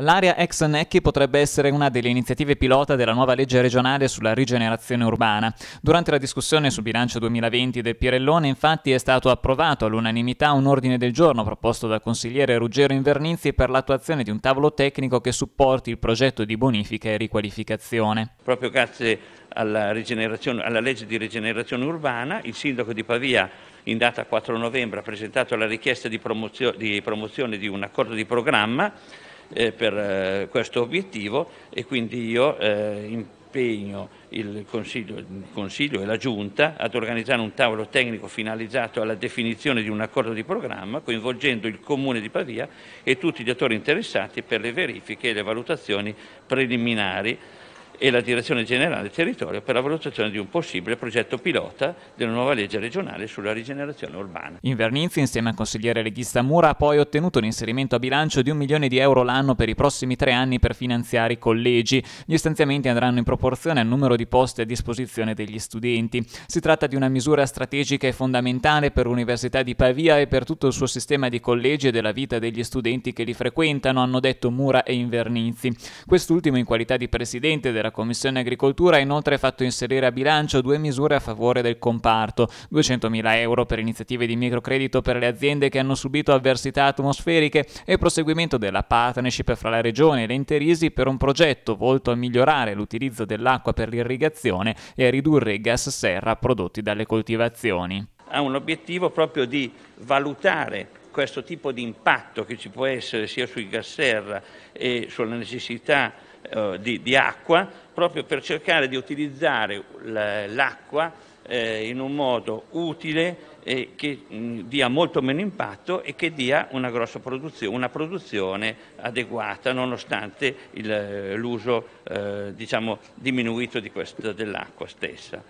L'area ex Necchi potrebbe essere una delle iniziative pilota della nuova legge regionale sulla rigenerazione urbana. Durante la discussione sul bilancio 2020 del Pirellone, infatti, è stato approvato all'unanimità un ordine del giorno proposto dal consigliere Ruggero Invernizi per l'attuazione di un tavolo tecnico che supporti il progetto di bonifica e riqualificazione. Proprio grazie alla, alla legge di rigenerazione urbana, il sindaco di Pavia in data 4 novembre ha presentato la richiesta di, promozio di promozione di un accordo di programma eh, per eh, questo obiettivo e quindi io eh, impegno il Consiglio, il Consiglio, e la Giunta ad organizzare un tavolo tecnico finalizzato alla definizione di un accordo di programma coinvolgendo il Comune di Pavia e tutti gli attori interessati per le verifiche e le valutazioni preliminari e la Direzione Generale del Territorio per la valutazione di un possibile progetto pilota della nuova legge regionale sulla rigenerazione urbana. Invernizzi, insieme al consigliere leghista Mura, ha poi ottenuto l'inserimento a bilancio di un milione di euro l'anno per i prossimi tre anni per finanziare i collegi. Gli stanziamenti andranno in proporzione al numero di posti a disposizione degli studenti. Si tratta di una misura strategica e fondamentale per l'Università di Pavia e per tutto il suo sistema di collegi e della vita degli studenti che li frequentano, hanno detto Mura e Invernizzi. Quest'ultimo, in qualità di presidente della la Commissione Agricoltura ha inoltre fatto inserire a bilancio due misure a favore del comparto, 200.000 euro per iniziative di microcredito per le aziende che hanno subito avversità atmosferiche e proseguimento della partnership fra la Regione e le per un progetto volto a migliorare l'utilizzo dell'acqua per l'irrigazione e a ridurre i gas serra prodotti dalle coltivazioni. Ha un obiettivo proprio di valutare questo tipo di impatto che ci può essere sia sui gas serra e sulla necessità eh, di, di, acqua, proprio per cercare di utilizzare l'acqua eh, in un modo utile e che mh, mm, dia molto meno impatto e che dia una grossa produzione, una produzione adeguata nonostante l'uso eh, diciamo, diminuito di dell'acqua stessa.